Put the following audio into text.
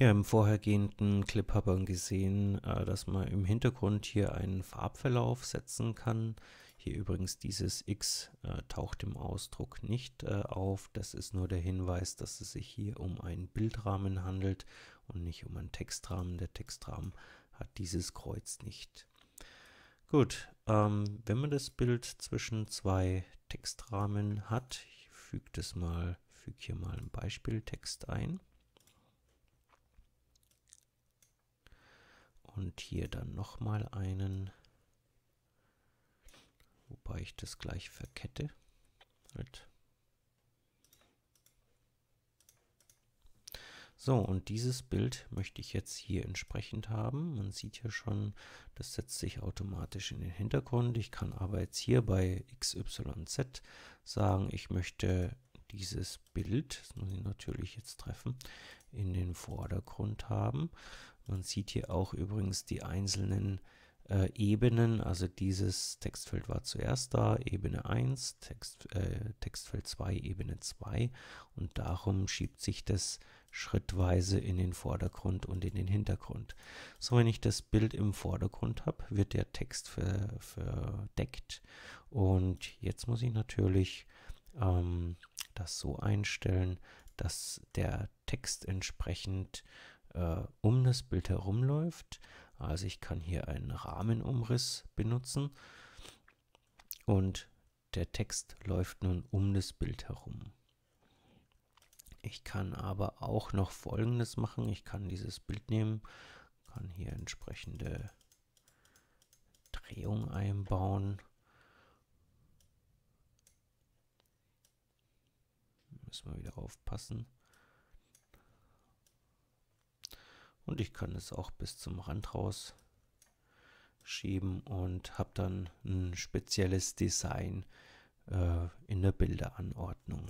Ja, im vorhergehenden Clip habe man gesehen, äh, dass man im Hintergrund hier einen Farbverlauf setzen kann. Hier übrigens dieses X äh, taucht im Ausdruck nicht äh, auf. Das ist nur der Hinweis, dass es sich hier um einen Bildrahmen handelt und nicht um einen Textrahmen. Der Textrahmen hat dieses Kreuz nicht. Gut, ähm, wenn man das Bild zwischen zwei Textrahmen hat, ich füge das mal, füge hier mal einen Beispieltext ein. Und hier dann nochmal einen, wobei ich das gleich verkette. Halt. So, und dieses Bild möchte ich jetzt hier entsprechend haben. Man sieht ja schon, das setzt sich automatisch in den Hintergrund. Ich kann aber jetzt hier bei XYZ sagen, ich möchte dieses Bild, das muss ich natürlich jetzt treffen, in den Vordergrund haben. Man sieht hier auch übrigens die einzelnen äh, Ebenen. Also dieses Textfeld war zuerst da, Ebene 1, Text, äh, Textfeld 2, Ebene 2. Und darum schiebt sich das schrittweise in den Vordergrund und in den Hintergrund. So, wenn ich das Bild im Vordergrund habe, wird der Text ver verdeckt. Und jetzt muss ich natürlich ähm, das so einstellen, dass der Text entsprechend äh, um das Bild herumläuft. Also ich kann hier einen Rahmenumriss benutzen und der Text läuft nun um das Bild herum. Ich kann aber auch noch folgendes machen. Ich kann dieses Bild nehmen, kann hier entsprechende Drehung einbauen. Müssen wir wieder aufpassen. Und ich kann es auch bis zum Rand raus schieben und habe dann ein spezielles Design äh, in der Bilderanordnung.